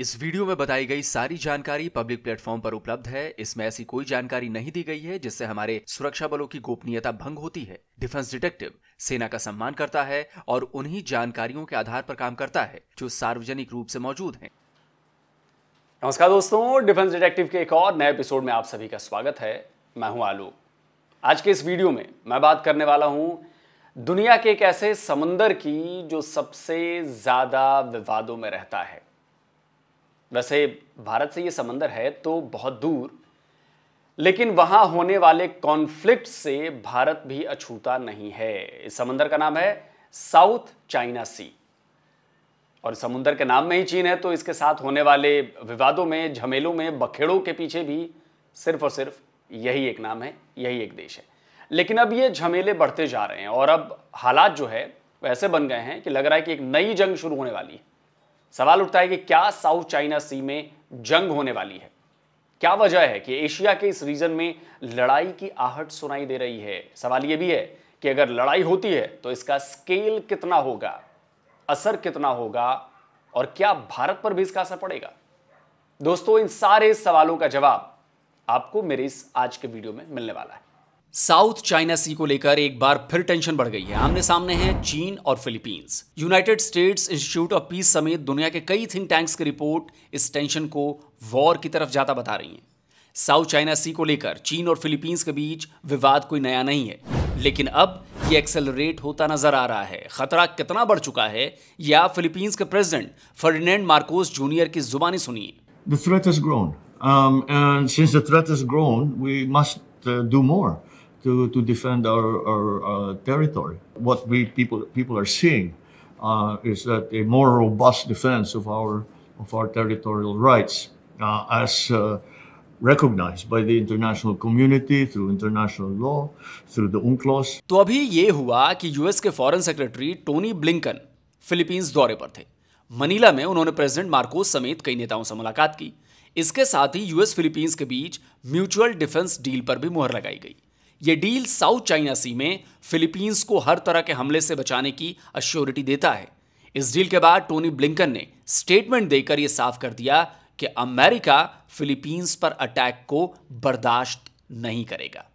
इस वीडियो में बताई गई सारी जानकारी पब्लिक प्लेटफॉर्म पर उपलब्ध है इसमें ऐसी कोई जानकारी नहीं दी गई है जिससे हमारे सुरक्षा बलों की गोपनीयता भंग होती है डिफेंस डिटेक्टिव सेना का सम्मान करता है और उन्हीं जानकारियों के आधार पर काम करता है जो सार्वजनिक रूप से मौजूद है नमस्कार दोस्तों डिफेंस डिटेक्टिव के एक और नए एपिसोड में आप सभी का स्वागत है मैं हूं आलोक आज के इस वीडियो में मैं बात करने वाला हूं दुनिया के एक ऐसे समुंदर की जो सबसे ज्यादा विवादों में रहता है वैसे भारत से ये समंदर है तो बहुत दूर लेकिन वहां होने वाले कॉन्फ्लिक्ट से भारत भी अछूता नहीं है इस समंदर का नाम है साउथ चाइना सी और समुंदर के नाम में ही चीन है तो इसके साथ होने वाले विवादों में झमेलों में बखेड़ों के पीछे भी सिर्फ और सिर्फ यही एक नाम है यही एक देश है लेकिन अब ये झमेले बढ़ते जा रहे हैं और अब हालात जो है वैसे बन गए हैं कि लग रहा है कि एक नई जंग शुरू होने वाली है सवाल उठता है कि क्या साउथ चाइना सी में जंग होने वाली है क्या वजह है कि एशिया के इस रीजन में लड़ाई की आहट सुनाई दे रही है सवाल यह भी है कि अगर लड़ाई होती है तो इसका स्केल कितना होगा असर कितना होगा और क्या भारत पर भी इसका असर पड़ेगा दोस्तों इन सारे सवालों का जवाब आपको मेरे इस आज के वीडियो में मिलने वाला है साउथ चाइना सी को लेकर एक बार फिर टेंशन बढ़ गई है आमने सामने हैं चीन और Philippines United States Institute of Peace समेत दुनिया के कई थिंक टैंक्स की रिपोर्ट इस टेंशन को वॉर की तरफ जाता बता रही हैं साउथ चाइना सी को लेकर चीन और फिलीपींस के बीच विवाद कोई नया नहीं है लेकिन अब ये एक्सेलरेट होता नजर आ रहा है खतरा कितना बढ़ चुका है यह आप फिलीपींस के प्रेसिडेंट फर्डिनेंड मार्कोस जूनियर की जुबानी सुनिए to, to defend our, our our territory. What we people people are seeing uh, is that a more robust defense of our of our territorial rights, uh, as uh, recognized by the international community through international law, through the UNCLOS. तो अभी ये हुआ कि US के foreign secretary Tony Blinken Philippines दौरे पर थे Manila में उन्होंने प्रेसिडेंट मार्कोस समेत कई नेताओं से मुलाकात की इसके साथ ही यूएस फिलीपींस के बीच म्यूचुअल डिफेंस डील पर भी मुहर लगाई गई ये डील साउथ चाइना सी में फिलीपींस को हर तरह के हमले से बचाने की अश्योरिटी देता है इस डील के बाद टोनी ब्लिंकन ने स्टेटमेंट देकर यह साफ कर दिया कि अमेरिका फिलीपींस पर अटैक को बर्दाश्त नहीं करेगा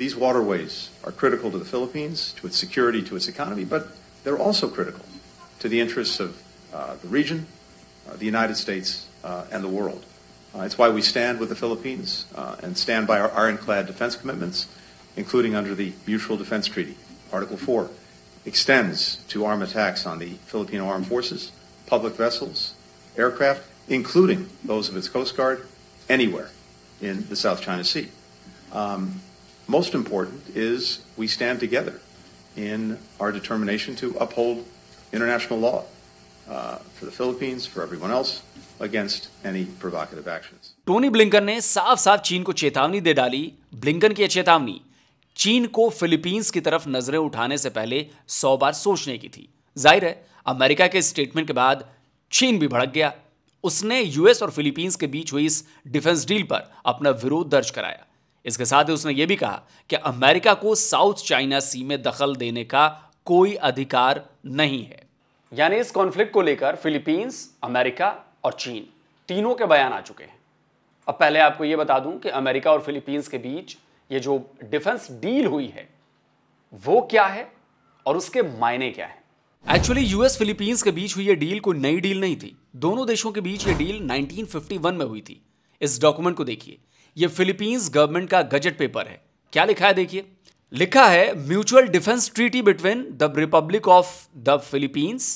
These waterways are critical to the Philippines, to its security, to its economy, but they're also critical to the interests of uh, the region, uh, the United States, uh, and the world. Uh, it's why we stand with the Philippines uh, and stand by our ironclad defense commitments. including under the Mutual Defense Treaty. Article 4 extends to armed attacks on the Filipino Armed Forces, public vessels, aircraft, including those of its Coast Guard, anywhere in the South China Sea. Um, most important is we stand together in our determination to uphold international law uh, for the Philippines, for everyone else, against any provocative actions. Tony Blinken ने साफ साफ चीन को चेतावनी दे डाली Blinken की चेतावनी चीन को फिलीपींस की तरफ नजरें उठाने से पहले सौ बार सोचने की थी जाहिर है अमेरिका के स्टेटमेंट के बाद चीन भी भड़क गया उसने यूएस और फिलीपींस के बीच हुई इस डिफेंस डील पर अपना विरोध दर्ज कराया इसके साथ ही उसने यह भी कहा कि अमेरिका को साउथ चाइना सी में दखल देने का कोई अधिकार नहीं है यानी इस कॉन्फ्लिक्ट को लेकर फिलीपींस अमेरिका और चीन तीनों के बयान आ चुके हैं अब पहले आपको यह बता दूं कि अमेरिका और फिलीपींस के बीच ये जो डिफेंस डील हुई है वो क्या है और उसके मायने क्या है एक्चुअली यूएस फिलीपींस के बीच हुई ये डील कोई नई डील नहीं थी दोनों देशों के बीच ये डील 1951 में हुई थी इस डॉक्यूमेंट को देखिए ये फिलीपींस गवर्नमेंट का गजट पेपर है क्या लिखा है देखिए लिखा है mutual defence treaty between the Republic of the Philippines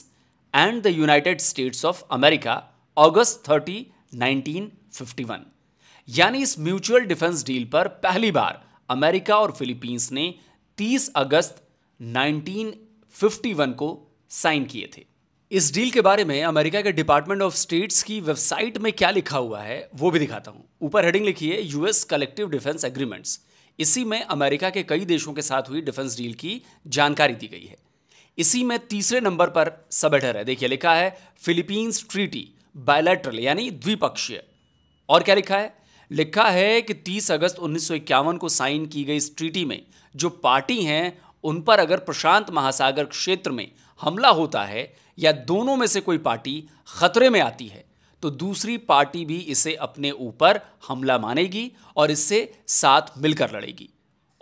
and the United States of America August thirty nineteen यानी इस म्यूचुअल डिफेंस डील पर पहली बार अमेरिका और फिलीपींस ने 30 अगस्त 1951 को साइन किए थे इस डील के बारे में अमेरिका के डिपार्टमेंट ऑफ स्टेट्स की वेबसाइट में क्या लिखा हुआ है वो भी दिखाता हूं ऊपर हेडिंग लिखी है यूएस कलेक्टिव डिफेंस एग्रीमेंट्स इसी में अमेरिका के कई देशों के साथ हुई डिफेंस डील की जानकारी दी गई है इसी में तीसरे नंबर पर सब है देखिए लिखा है फिलीपींस ट्रीटी बायलैटरल यानी द्विपक्षीय और क्या लिखा है लिखा है कि 30 अगस्त उन्नीस को साइन की गई इस ट्रीटी में जो पार्टी हैं उन पर अगर प्रशांत महासागर क्षेत्र में हमला होता है या दोनों में से कोई पार्टी खतरे में आती है तो दूसरी पार्टी भी इसे अपने ऊपर हमला मानेगी और इससे साथ मिलकर लड़ेगी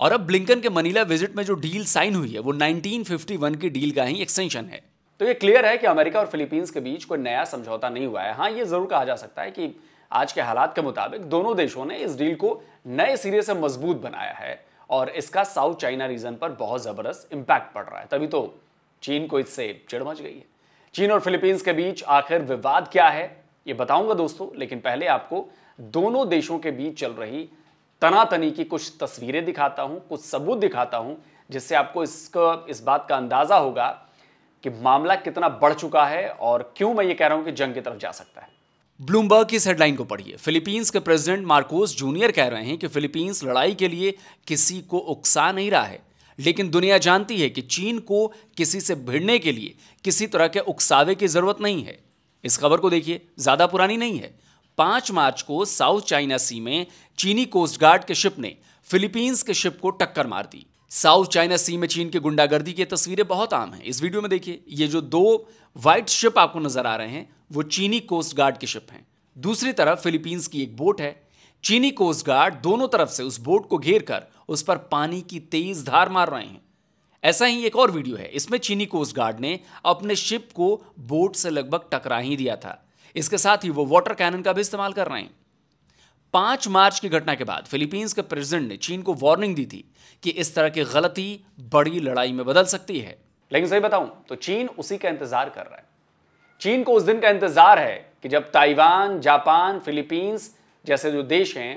और अब ब्लिंकन के मनीला विजिट में जो डील साइन हुई है वो 1951 की डील का ही एक्सटेंशन है तो ये क्लियर है कि अमेरिका और फिलीपींस के बीच कोई नया समझौता नहीं हुआ है हाँ ये जरूर कहा जा सकता है कि आज के हालात के मुताबिक दोनों देशों ने इस डील को नए सिरे से मजबूत बनाया है और इसका साउथ चाइना रीजन पर बहुत जबरदस्त इंपैक्ट पड़ रहा है तभी तो चीन को इससे चिड़मच गई है चीन और फिलीपींस के बीच आखिर विवाद क्या है ये बताऊंगा दोस्तों लेकिन पहले आपको दोनों देशों के बीच चल रही तनातनी की कुछ तस्वीरें दिखाता हूं कुछ सबूत दिखाता हूं जिससे आपको इसका इस बात का अंदाजा होगा कि मामला कितना बढ़ चुका है और क्यों मैं ये कह रहा हूं कि जंग की तरफ जा सकता है ब्लूमबर्ग की इस हेडलाइन को पढ़िए फिलीपींस के प्रेसिडेंट मार्कोस जूनियर कह रहे हैं कि फिलीपींस लड़ाई के लिए किसी को उकसा नहीं रहा है लेकिन दुनिया जानती है कि चीन को किसी से भिड़ने के लिए किसी तरह के उकसावे की जरूरत नहीं है इस खबर को देखिए ज्यादा पुरानी नहीं है पांच मार्च को साउथ चाइना सी में चीनी कोस्ट गार्ड के शिप ने फिलीपींस के शिप को टक्कर मार दी साउथ चाइना सी में चीन की गुंडागर्दी की तस्वीरें बहुत आम हैं इस वीडियो में देखिए ये जो दो व्हाइट शिप आपको नजर आ रहे हैं वो चीनी कोस्ट गार्ड की शिप हैं दूसरी तरफ फिलीपींस की एक बोट है चीनी कोस्ट गार्ड दोनों तरफ से उस बोट को घेर कर उस पर पानी की तेज धार मार रहे हैं ऐसा ही एक और वीडियो है इसमें चीनी कोस्ट गार्ड ने अपने शिप को बोट से लगभग टकरा ही दिया था इसके साथ ही वो वाटर कैनन का भी इस्तेमाल कर रहे हैं पांच मार्च की घटना के बाद फिलीपींस के प्रेसिडेंट ने चीन को वार्निंग दी थी कि इस तरह की गलती बड़ी लड़ाई में बदल सकती है लेकिन सही बताऊं तो चीन उसी का इंतजार कर रहा है चीन को उस दिन का इंतजार है कि जब ताइवान जापान फिलीपींस जैसे जो देश हैं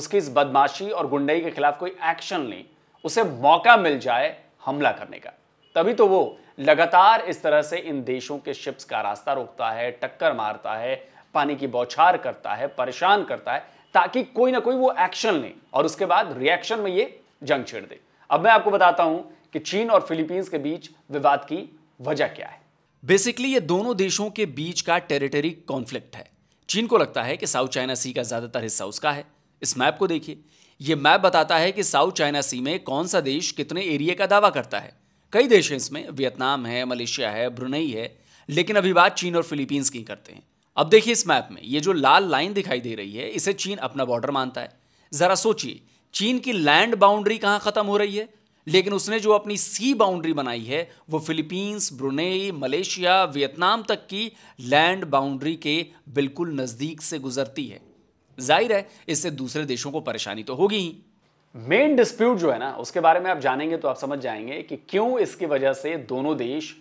उसकी इस बदमाशी और गुंडई के खिलाफ कोई एक्शन ले उसे मौका मिल जाए हमला करने का तभी तो वो लगातार इस तरह से इन देशों के शिप्स का रास्ता रोकता है टक्कर मारता है पानी की बौछार करता है परेशान करता है ताकि कोई ना कोई वो एक्शन ले और उसके बाद रिएक्शन में ये जंग छेड़ दे अब मैं आपको बताता हूं कि चीन और फिलीपींस के बीच विवाद की वजह क्या है बेसिकली ये दोनों देशों के बीच का टेरिटरी कॉन्फ्लिक्ट है चीन को लगता है कि साउथ चाइना सी का ज्यादातर हिस्सा उसका है इस मैप को देखिए ये मैप बताता है कि साउथ चाइना सी में कौन सा देश कितने एरिया का दावा करता है कई देश हैं इसमें वियतनाम है मलेशिया है ब्रुनई है लेकिन अभी बात चीन और फिलीपींस की करते हैं अब देखिए इस मैप में ये जो लाल लाइन दिखाई दे रही है इसे चीन अपना बॉर्डर मानता है ज़रा सोचिए चीन की लैंड बाउंड्री कहां ख़त्म हो रही है लेकिन उसने जो अपनी सी बाउंड्री बनाई है वो फिलीपींस ब्रुनेई मलेशिया वियतनाम तक की लैंड बाउंड्री के बिल्कुल नज़दीक से गुजरती है जाहिर है इससे दूसरे देशों को परेशानी तो होगी ही मेन डिस्प्यूट जो है ना उसके बारे में आप जानेंगे तो आप समझ जाएंगे कि क्यों इसकी वजह से दोनों देश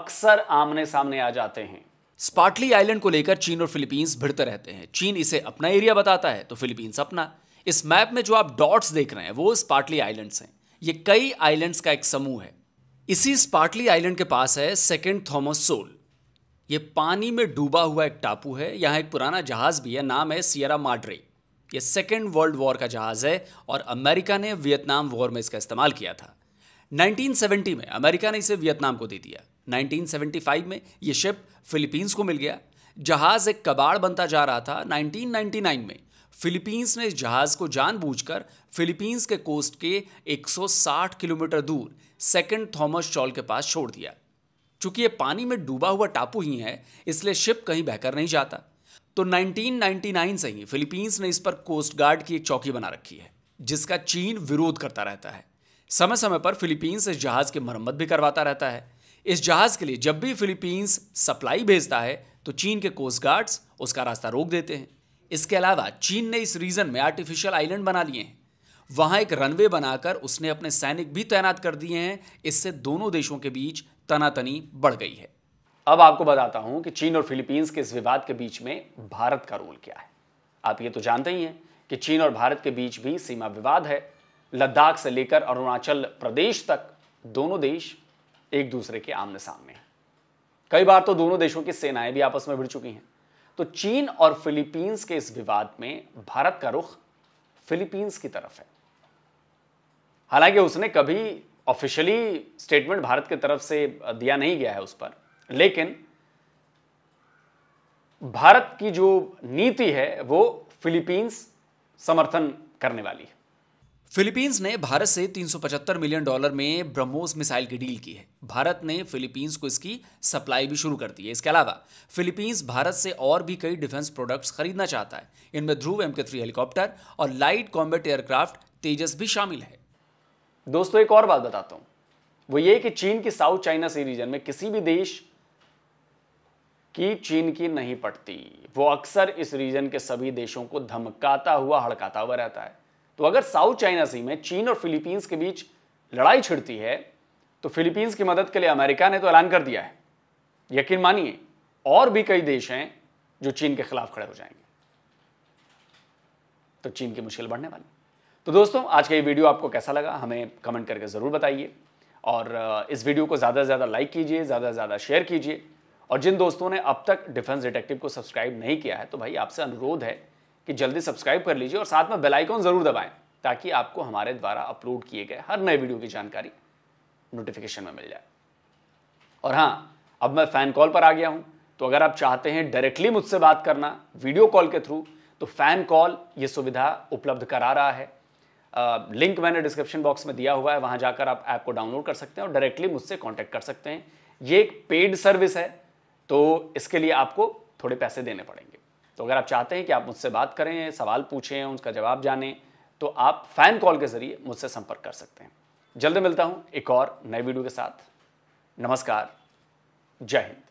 अक्सर आमने सामने आ जाते हैं स्पार्टली आइलैंड को लेकर चीन और फिलीपींस भिड़ते रहते हैं चीन इसे अपना एरिया बताता है तो फिलीपींस अपना इस मैप में जो आप डॉट्स देख रहे हैं वो स्पार्टली आइलैंड्स हैं ये कई आइलैंड्स का एक समूह है इसी स्पार्टली आइलैंड के पास है सेकेंड थॉमस सोल ये पानी में डूबा हुआ एक टापू है यहाँ एक पुराना जहाज भी है नाम है सियरा माड्रे ये सेकेंड वर्ल्ड वॉर का जहाज है और अमेरिका ने वियतनाम वॉर में इसका इस्तेमाल किया था 1970 में अमेरिका ने इसे वियतनाम को दे दिया 1975 में ये शिप फिलीपींस को मिल गया जहाज़ एक कबाड़ बनता जा रहा था 1999 में फिलीपींस ने इस जहाज़ को जानबूझकर फिलीपींस के कोस्ट के 160 किलोमीटर दूर सेकेंड थॉमस चॉल के पास छोड़ दिया चूंकि ये पानी में डूबा हुआ टापू ही है इसलिए शिप कहीं बहकर नहीं जाता तो 1999 से ही फिलीपींस ने इस पर कोस्ट गार्ड की एक चौकी बना रखी है जिसका चीन विरोध करता रहता है समय समय पर फिलीपींस इस जहाज़ की मरम्मत भी करवाता रहता है इस जहाज़ के लिए जब भी फिलीपींस सप्लाई भेजता है तो चीन के कोस्ट गार्ड्स उसका रास्ता रोक देते हैं इसके अलावा चीन ने इस रीजन में आर्टिफिशियल आइलैंड बना लिए हैं वहां एक रनवे बनाकर उसने अपने सैनिक भी तैनात कर दिए हैं इससे दोनों देशों के बीच तनातनी बढ़ गई है अब आपको बताता हूं कि चीन और फिलीपींस के इस विवाद के बीच में भारत का रोल क्या है आप ये तो जानते ही हैं कि चीन और भारत के बीच भी सीमा विवाद है लद्दाख से लेकर अरुणाचल प्रदेश तक दोनों देश एक दूसरे के आमने सामने कई बार तो दोनों देशों की सेनाएं भी आपस में भिड़ चुकी हैं तो चीन और फिलीपींस के इस विवाद में भारत का रुख फिलीपींस की तरफ है हालांकि उसने कभी ऑफिशियली स्टेटमेंट भारत की तरफ से दिया नहीं गया है उस पर लेकिन भारत की जो नीति है वो फिलीपींस समर्थन करने वाली है फिलीपींस ने भारत से 375 मिलियन डॉलर में ब्रह्मोस मिसाइल की डील की है भारत ने फिलीपींस को इसकी सप्लाई भी शुरू कर दी है इसके अलावा फिलीपींस भारत से और भी कई डिफेंस प्रोडक्ट्स खरीदना चाहता है इनमें Dhruv M K three helicopter और लाइट कॉम्बेट एयरक्राफ्ट तेजस भी शामिल है दोस्तों एक और बात बताता हूँ वो ये कि चीन की साउथ चाइना सी रीजन में किसी भी देश की चीन की नहीं पड़ती वो अक्सर इस रीजन के सभी देशों को धमकाता हुआ हड़काता हुआ रहता है तो अगर साउथ चाइना सी में चीन और फिलीपींस के बीच लड़ाई छिड़ती है तो फिलीपींस की मदद के लिए अमेरिका ने तो ऐलान कर दिया है यकीन मानिए और भी कई देश हैं जो चीन के खिलाफ खड़े हो जाएंगे तो चीन की मुश्किल बढ़ने वाली तो दोस्तों आज का ये वीडियो आपको कैसा लगा हमें कमेंट करके ज़रूर बताइए और इस वीडियो को ज़्यादा से ज़्यादा लाइक कीजिए ज़्यादा से ज़्यादा शेयर कीजिए और जिन दोस्तों ने अब तक डिफेंस डिटेक्टिव को सब्सक्राइब नहीं किया है तो भाई आपसे अनुरोध है कि जल्दी सब्सक्राइब कर लीजिए और साथ में बेल आइकॉन जरूर दबाएं ताकि आपको हमारे द्वारा अपलोड किए गए हर नए वीडियो की जानकारी नोटिफिकेशन में मिल जाए और हाँ अब मैं फ़ैन कॉल पर आ गया हूं तो अगर आप चाहते हैं डायरेक्टली मुझसे बात करना वीडियो कॉल के थ्रू तो फ़ैन कॉल ये सुविधा उपलब्ध करा रहा है लिंक मैंने डिस्क्रिप्शन बॉक्स में दिया हुआ है वहां जाकर आप ऐप को डाउनलोड कर सकते हैं और डायरेक्टली मुझसे कॉन्टैक्ट कर सकते हैं ये एक पेड सर्विस है तो इसके लिए आपको थोड़े पैसे देने पड़ेंगे तो अगर आप चाहते हैं कि आप मुझसे बात करें सवाल पूछें उसका जवाब जानें तो आप फैन कॉल के जरिए मुझसे संपर्क कर सकते हैं जल्द मिलता हूं एक और नए वीडियो के साथ नमस्कार जय हिंद